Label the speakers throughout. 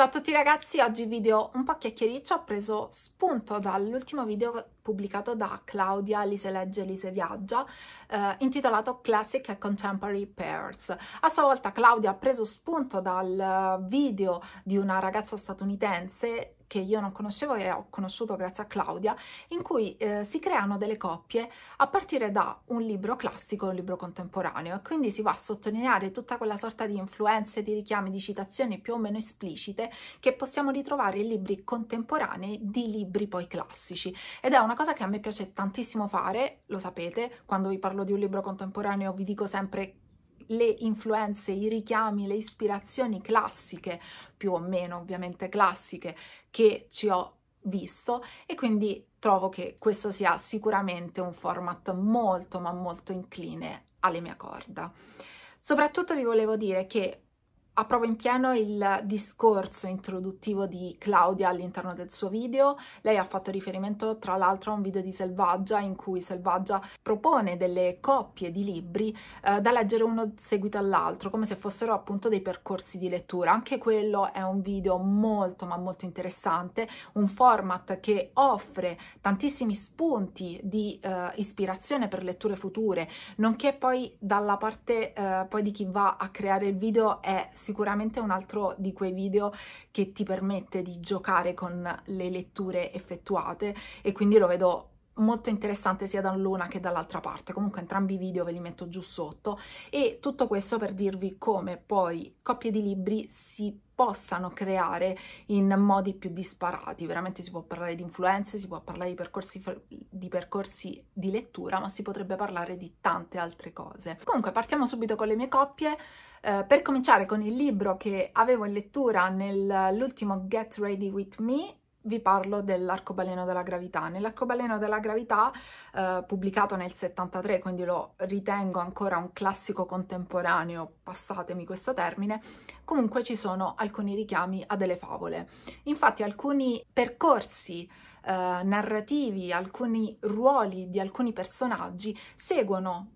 Speaker 1: Ciao a tutti ragazzi, oggi video un po' chiacchiericcio, ho preso spunto dall'ultimo video pubblicato da Claudia Lise Legge Lise Viaggia eh, intitolato Classic and Contemporary Pairs. A sua volta Claudia ha preso spunto dal video di una ragazza statunitense che io non conoscevo e ho conosciuto grazie a Claudia, in cui eh, si creano delle coppie a partire da un libro classico un libro contemporaneo e quindi si va a sottolineare tutta quella sorta di influenze, di richiami, di citazioni più o meno esplicite che possiamo ritrovare in libri contemporanei di libri poi classici ed è una cosa che a me piace tantissimo fare, lo sapete, quando vi parlo di un libro contemporaneo vi dico sempre le influenze, i richiami, le ispirazioni classiche, più o meno ovviamente classiche, che ci ho visto e quindi trovo che questo sia sicuramente un format molto ma molto incline alle mie corda. Soprattutto vi volevo dire che approvo in pieno il discorso introduttivo di Claudia all'interno del suo video. Lei ha fatto riferimento tra l'altro a un video di Selvaggia in cui Selvaggia propone delle coppie di libri eh, da leggere uno seguito all'altro, come se fossero appunto dei percorsi di lettura. Anche quello è un video molto ma molto interessante, un format che offre tantissimi spunti di eh, ispirazione per letture future, nonché poi dalla parte eh, poi di chi va a creare il video è sicuramente sicuramente un altro di quei video che ti permette di giocare con le letture effettuate e quindi lo vedo molto interessante sia dall'una che dall'altra parte, comunque entrambi i video ve li metto giù sotto e tutto questo per dirvi come poi coppie di libri si possano creare in modi più disparati, veramente si può parlare di influenze, si può parlare di percorsi, di percorsi di lettura, ma si potrebbe parlare di tante altre cose. Comunque partiamo subito con le mie coppie, eh, per cominciare con il libro che avevo in lettura nell'ultimo Get Ready With Me, vi parlo dell'arcobaleno della gravità. Nell'arcobaleno della gravità, eh, pubblicato nel 73, quindi lo ritengo ancora un classico contemporaneo, passatemi questo termine, comunque ci sono alcuni richiami a delle favole. Infatti alcuni percorsi eh, narrativi, alcuni ruoli di alcuni personaggi seguono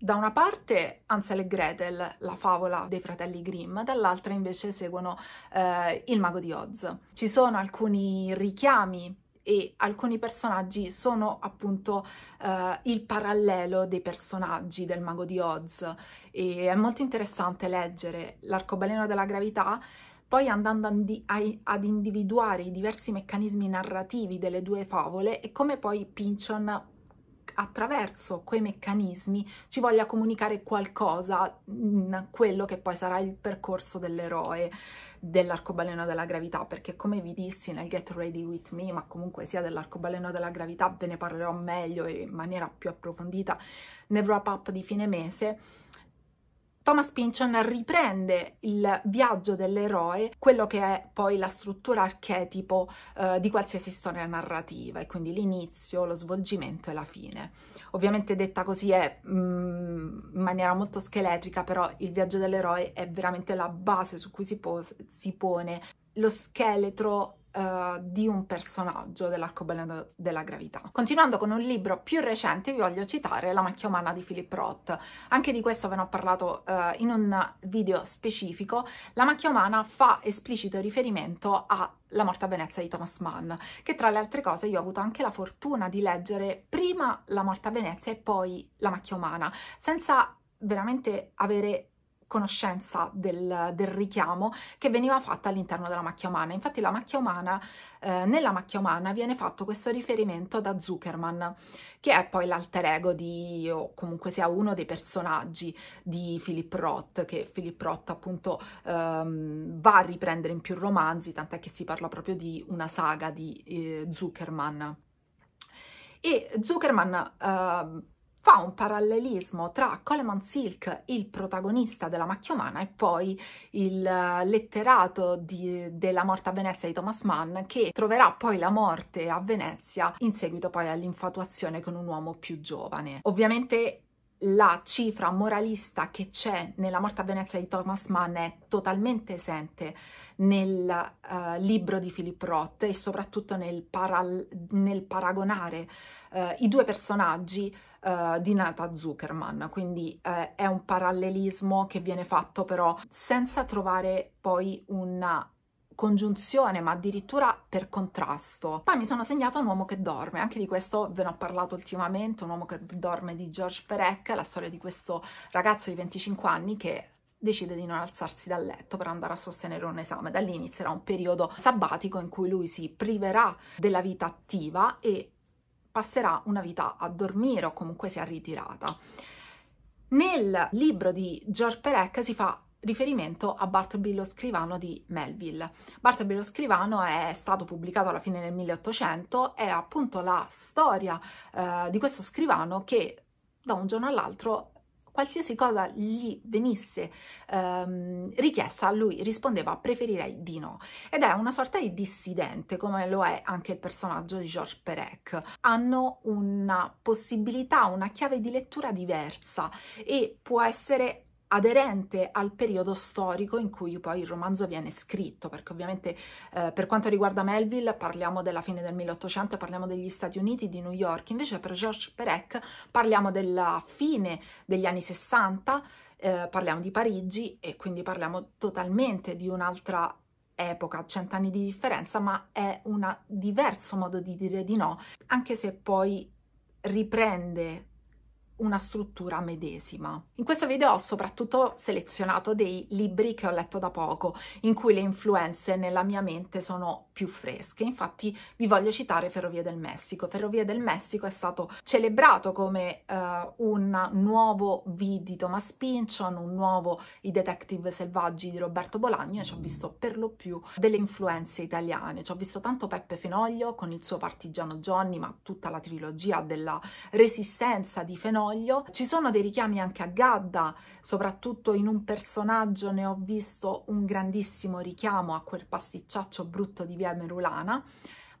Speaker 1: da una parte Ansel e Gretel, la favola dei fratelli Grimm, dall'altra invece seguono eh, il mago di Oz. Ci sono alcuni richiami e alcuni personaggi sono appunto eh, il parallelo dei personaggi del mago di Oz e è molto interessante leggere l'arcobaleno della gravità poi andando ad individuare i diversi meccanismi narrativi delle due favole e come poi Pinchon attraverso quei meccanismi ci voglia comunicare qualcosa in mm, quello che poi sarà il percorso dell'eroe dell'arcobaleno della gravità, perché come vi dissi nel Get Ready With Me, ma comunque sia dell'arcobaleno della gravità, ve ne parlerò meglio e in maniera più approfondita nel wrap up di fine mese, Thomas Pynchon riprende il viaggio dell'eroe, quello che è poi la struttura archetipo eh, di qualsiasi storia narrativa, e quindi l'inizio, lo svolgimento e la fine. Ovviamente detta così è mh, mm, in maniera molto scheletrica, però il viaggio dell'eroe è veramente la base su cui si, pos- si pone lo scheletro eh, di un personaggio dell'arcobaleno della gravità. Continuando con un libro più recente vi voglio citare La macchia umana di Philip Roth. Anche di questo ve ne ho parlato uh, in un video specifico. La macchia umana fa esplicito riferimento a la morte a Venezia di Thomas Mann, che tra le altre cose io ho avuto anche la fortuna di leggere prima La morte a Venezia e poi La macchia umana, senza veramente avere conoscenza del, del richiamo che veniva fatta all'interno della macchia umana. Infatti la macchia umana, eh, nella macchia umana viene fatto questo riferimento da Zuckerman, che è poi l'alter ego di, o comunque sia uno dei personaggi di Philip Roth, che Philip Roth appunto ehm, va a riprendere in più romanzi, tant'è che si parla proprio di una saga di eh, Zuckerman. E Zuckerman... Eh, fa un parallelismo tra Coleman Silk, il protagonista della macchia umana, e poi il eh, letterato di, della morte a Venezia di Thomas Mann, che troverà poi la morte a Venezia in seguito poi all'infatuazione con un uomo più giovane. Ovviamente la cifra moralista che c'è nella morte a Venezia di Thomas Mann è totalmente esente nel uh, libro di Philip Roth e soprattutto nel, para- nel paragonare uh, i due personaggi uh, di Nata Zuckerman, quindi uh, è un parallelismo che viene fatto però senza trovare poi una congiunzione, ma addirittura per contrasto. Poi mi sono segnata un uomo che dorme, anche di questo ve ne ho parlato ultimamente, un uomo che dorme di George Perec, la storia di questo ragazzo di 25 anni che decide di non alzarsi dal letto per andare a sostenere un esame. Da lì inizierà un periodo sabbatico in cui lui si priverà della vita attiva e passerà una vita a dormire o comunque si è ritirata. Nel libro di George Perec si fa riferimento a Bartleby lo scrivano di Melville. Bartleby lo scrivano è stato pubblicato alla fine del 1800, è appunto la storia eh, di questo scrivano che da un giorno all'altro qualsiasi cosa gli venisse ehm, richiesta, lui rispondeva preferirei di no. Ed è una sorta di dissidente, come lo è anche il personaggio di George Perec. Hanno una possibilità, una chiave di lettura diversa e può essere aderente al periodo storico in cui poi il romanzo viene scritto, perché ovviamente eh, per quanto riguarda Melville parliamo della fine del 1800, parliamo degli Stati Uniti, di New York, invece per Georges Perec parliamo della fine degli anni 60, eh, parliamo di Parigi e quindi parliamo totalmente di un'altra epoca, cent'anni di differenza, ma è un diverso modo di dire di no, anche se poi riprende una struttura medesima. In questo video ho soprattutto selezionato dei libri che ho letto da poco, in cui le influenze nella mia mente sono più fresche. Infatti vi voglio citare Ferrovie del Messico. Ferrovie del Messico è stato celebrato come uh, un nuovo V di Thomas Pynchon, un nuovo I Detective Selvaggi di Roberto Bolagno e ci ho visto per lo più delle influenze italiane. Ci ho visto tanto Peppe Fenoglio con il suo partigiano Johnny, ma tutta la trilogia della resistenza di Fenoglio Germoglio. Ci sono dei richiami anche a Gadda, soprattutto in un personaggio ne ho visto un grandissimo richiamo a quel pasticciaccio brutto di via Merulana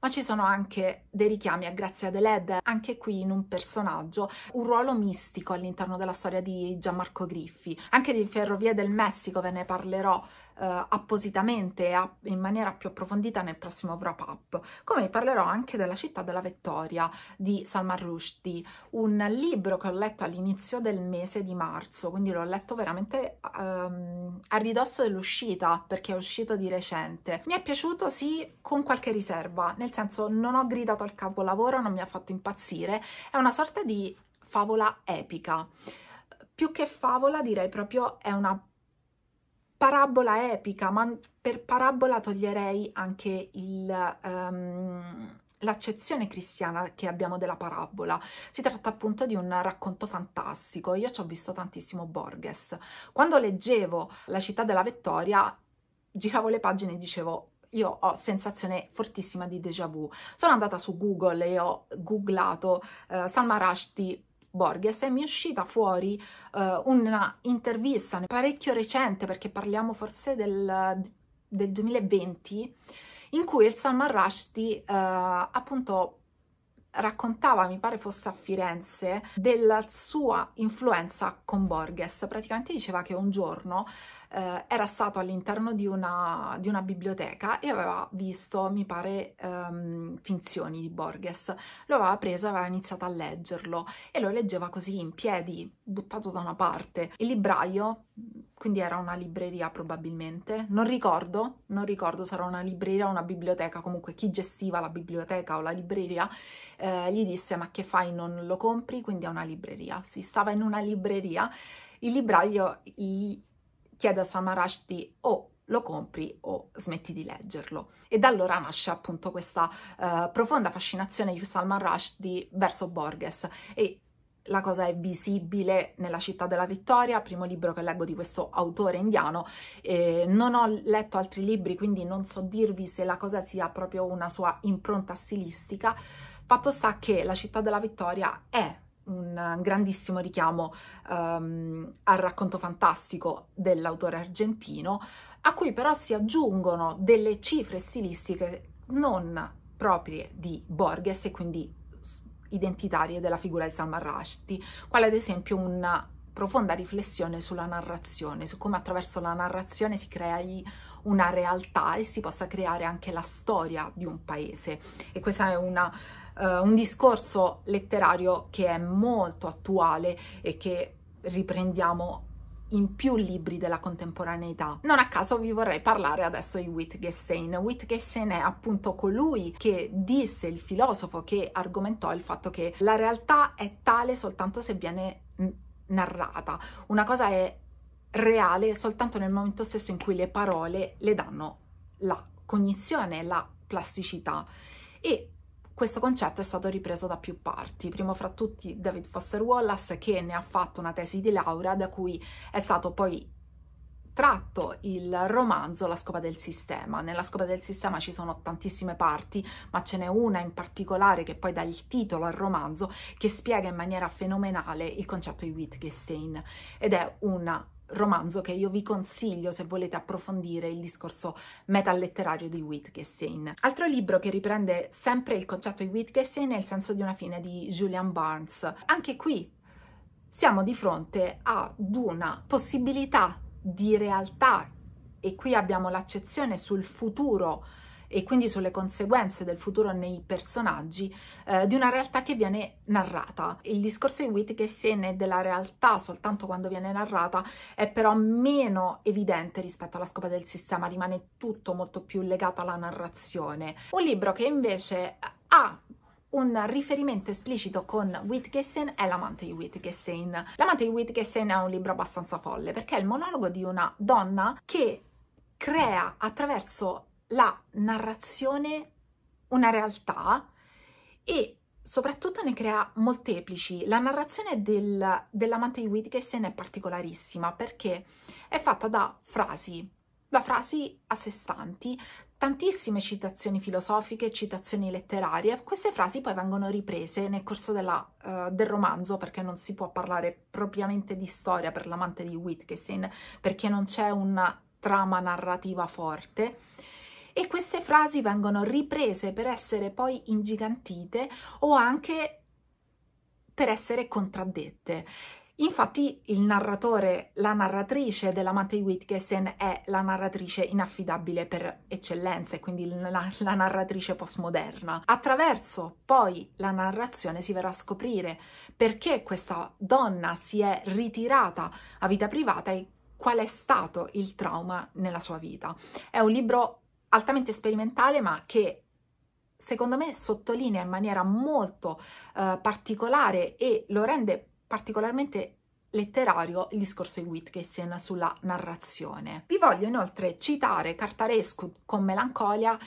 Speaker 1: ma ci sono anche dei richiami a Grazia Deledda, anche qui in un personaggio, un ruolo mistico all'interno della storia di Gianmarco Griffi. Anche di Ferrovie del Messico ve ne parlerò eh, appositamente e in maniera più approfondita nel prossimo wrap up, come vi parlerò anche della città della Vettoria di Salman Rushdie, un libro che ho letto all'inizio del mese di marzo, quindi l'ho letto veramente ehm, a ridosso dell'uscita perché è uscito di recente. Mi è piaciuto sì con qualche riserva, nel senso non ho gridato al capolavoro, non mi ha fatto impazzire, è una sorta di favola epica. Più che favola direi proprio è una parabola epica, ma per parabola toglierei anche il, um, l'accezione cristiana che abbiamo della parabola. Si tratta appunto di un racconto fantastico. Io ci ho visto tantissimo Borges. Quando leggevo La città della vittoria, giravo le pagine e dicevo io ho sensazione fortissima di déjà vu. Sono andata su Google e ho googlato eh, Salma Rushdie Borges e mi è uscita fuori uh, una parecchio recente, perché parliamo forse del, del 2020, in cui il Salman Rushdie uh, appunto raccontava, mi pare fosse a Firenze, della sua influenza con Borges. Praticamente diceva che un giorno eh, era stato all'interno di una, di una, biblioteca e aveva visto, mi pare, ehm, finzioni di Borges. Lo aveva preso, e aveva iniziato a leggerlo e lo leggeva così in piedi, buttato da una parte. Il libraio, quindi era una libreria probabilmente, non ricordo, non ricordo, sarà una libreria o una biblioteca, comunque chi gestiva la biblioteca o la libreria, eh, gli disse ma che fai, non lo compri? Quindi è una libreria, si stava in una libreria il libraio chiede a di o lo compri o smetti di leggerlo. E da allora nasce appunto questa uh, profonda fascinazione di Salman Rushdie verso Borges e la cosa è visibile nella città della Vittoria, primo libro che leggo di questo autore indiano. Eh, non ho letto altri libri, quindi non so dirvi se la cosa sia proprio una sua impronta stilistica. Fatto sta che la città della Vittoria è un grandissimo richiamo um, al racconto fantastico dell'autore argentino, a cui però si aggiungono delle cifre stilistiche non proprie di Borges e quindi identitarie della figura di Salman Rushdie, quale ad esempio una profonda riflessione sulla narrazione, su come attraverso la narrazione si crea una realtà e si possa creare anche la storia di un paese. E questa è una uh, un discorso letterario che è molto attuale e che riprendiamo in più libri della contemporaneità. Non a caso vi vorrei parlare adesso di Wittgenstein. Wittgenstein è appunto colui che disse, il filosofo che argomentò il fatto che la realtà è tale soltanto se viene narrata. Una cosa è reale soltanto nel momento stesso in cui le parole le danno la cognizione, la plasticità. E questo concetto è stato ripreso da più parti, primo fra tutti David Foster Wallace che ne ha fatto una tesi di laurea da cui è stato poi tratto il romanzo La scopa del sistema. Nella scopa del sistema ci sono tantissime parti, ma ce n'è una in particolare che poi dà il titolo al romanzo che spiega in maniera fenomenale il concetto di Wittgenstein ed è una romanzo che io vi consiglio se volete approfondire il discorso metalletterario di Wittgenstein. Altro libro che riprende sempre il concetto di Wittgenstein è Il senso di una fine di Julian Barnes. Anche qui siamo di fronte ad una possibilità di realtà e qui abbiamo l'accezione sul futuro e quindi sulle conseguenze del futuro nei personaggi eh, di una realtà che viene narrata. Il discorso di Wittgenstein è della realtà soltanto quando viene narrata, è però meno evidente rispetto alla scopa del sistema, rimane tutto molto più legato alla narrazione. Un libro che invece ha un riferimento esplicito con Wittgenstein è L'amante di Wittgenstein. L'amante di Wittgenstein è un libro abbastanza folle perché è il monologo di una donna che crea attraverso la narrazione una realtà e soprattutto ne crea molteplici. La narrazione del, dell'amante di Wittgenstein è particolarissima perché è fatta da frasi, da frasi a sé stanti, tantissime citazioni filosofiche, citazioni letterarie. Queste frasi poi vengono riprese nel corso della, uh, del romanzo perché non si può parlare propriamente di storia per l'amante di Wittgenstein perché non c'è una trama narrativa forte e queste frasi vengono riprese per essere poi ingigantite o anche per essere contraddette. Infatti il narratore, la narratrice dell'amante di Wittgenstein è la narratrice inaffidabile per eccellenza e quindi la, la narratrice postmoderna. Attraverso poi la narrazione si verrà a scoprire perché questa donna si è ritirata a vita privata e qual è stato il trauma nella sua vita. È un libro altamente sperimentale ma che secondo me sottolinea in maniera molto eh, particolare e lo rende particolarmente letterario il discorso di Wittgenstein sulla narrazione. Vi voglio inoltre citare Cartarescu con Melancolia.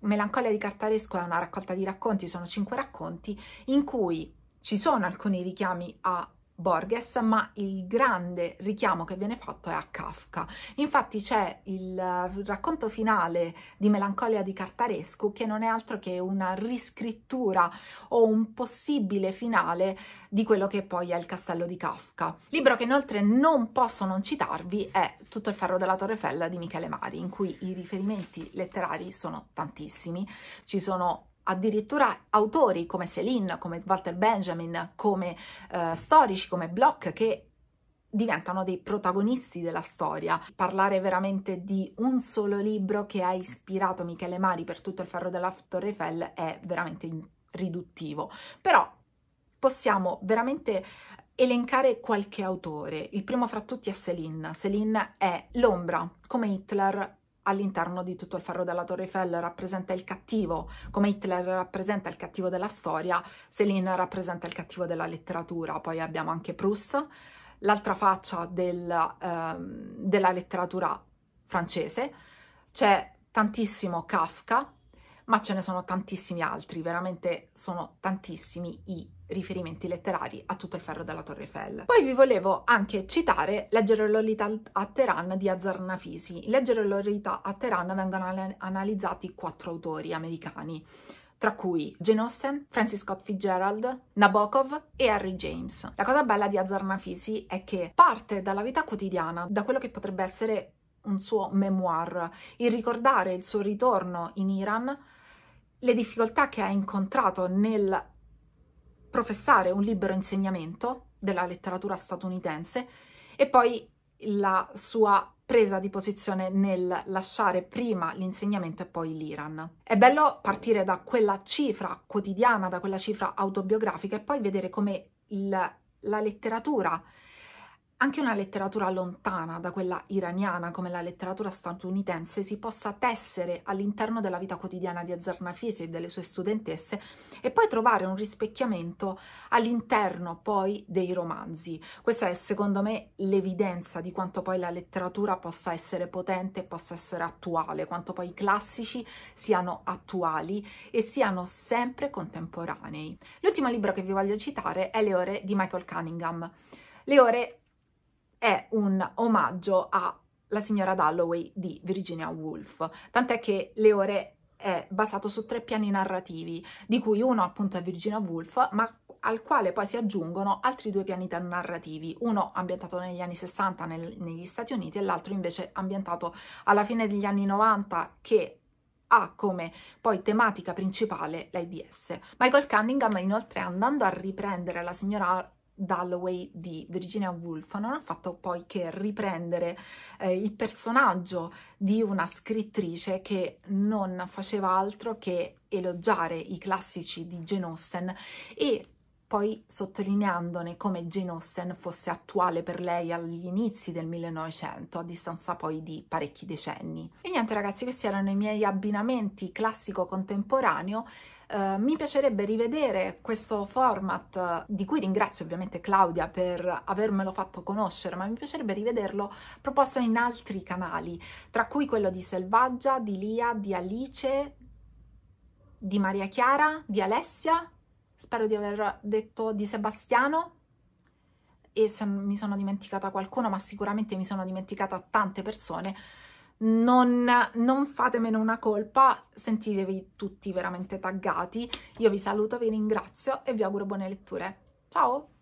Speaker 1: Melancolia di Cartarescu è una raccolta di racconti, sono cinque racconti, in cui ci sono alcuni richiami a Borges, ma il grande richiamo che viene fatto è a Kafka. Infatti c'è il eh, racconto finale di Melancolia di Cartarescu che non è altro che una riscrittura o un possibile finale di quello che poi è il castello di Kafka. Libro che inoltre non posso non citarvi è Tutto il ferro della Torre Fella di Michele Mari, in cui i riferimenti letterari sono tantissimi. Ci sono addirittura autori come Céline, come Walter Benjamin, come eh, storici come Bloch che diventano dei protagonisti della storia. Parlare veramente di un solo libro che ha ispirato Michele Mari per tutto il ferro della Torre Eiffel è veramente riduttivo, però possiamo veramente elencare qualche autore. Il primo fra tutti è Céline. Céline è l'ombra, come Hitler all'interno di tutto il ferro della Torre Eiffel rappresenta il cattivo, come Hitler rappresenta il cattivo della storia, Céline rappresenta il cattivo della letteratura, poi abbiamo anche Proust, l'altra faccia del, eh, della letteratura francese, c'è tantissimo Kafka, ma ce ne sono tantissimi altri, veramente sono tantissimi i riferimenti letterari a tutto il ferro della Torre Eiffel. Poi vi volevo anche citare Leggere Lolita a Teheran di Azar Nafisi. In Leggere Lolita a Teheran vengono analizzati quattro autori americani, tra cui Jane Austen, Francis Scott Fitzgerald, Nabokov e Harry James. La cosa bella di Azar Nafisi è che parte dalla vita quotidiana, da quello che potrebbe essere un suo memoir, il ricordare il suo ritorno in Iran le difficoltà che ha incontrato nel professare un libero insegnamento della letteratura statunitense e poi la sua presa di posizione nel lasciare prima l'insegnamento e poi l'Iran. È bello partire da quella cifra quotidiana, da quella cifra autobiografica e poi vedere come il, la letteratura anche una letteratura lontana da quella iraniana come la letteratura statunitense si possa tessere all'interno della vita quotidiana di Azarnafisi e delle sue studentesse e poi trovare un rispecchiamento all'interno poi dei romanzi. Questa è secondo me l'evidenza di quanto poi la letteratura possa essere potente, possa essere attuale, quanto poi i classici siano attuali e siano sempre contemporanei. L'ultimo libro che vi voglio citare è Le ore di Michael Cunningham. Le ore è un omaggio alla signora Dalloway di Virginia Woolf, tant'è che Le ore è basato su tre piani narrativi, di cui uno appunto è Virginia Woolf, ma al quale poi si aggiungono altri due piani narrativi, uno ambientato negli anni 60 nel, negli Stati Uniti e l'altro invece ambientato alla fine degli anni 90 che ha come poi tematica principale l'AIDS. Michael Cunningham inoltre andando a riprendere la signora Dalloway di Virginia Woolf non ha fatto poi che riprendere eh, il personaggio di una scrittrice che non faceva altro che elogiare i classici di Jane Austen e poi sottolineandone come Jane Austen fosse attuale per lei agli inizi del 1900, a distanza poi di parecchi decenni. E niente ragazzi, questi erano i miei abbinamenti classico-contemporaneo, eh, mi piacerebbe rivedere questo format, eh, di cui ringrazio ovviamente Claudia per avermelo fatto conoscere, ma mi piacerebbe rivederlo proposto in altri canali, tra cui quello di Selvaggia, di Lia, di Alice, di Maria Chiara, di Alessia, spero di aver detto di Sebastiano, e se mi sono dimenticata qualcuno, ma sicuramente mi sono dimenticata tante persone, non, non fatemene una colpa, sentitevi tutti veramente taggati. Io vi saluto, vi ringrazio e vi auguro buone letture. Ciao!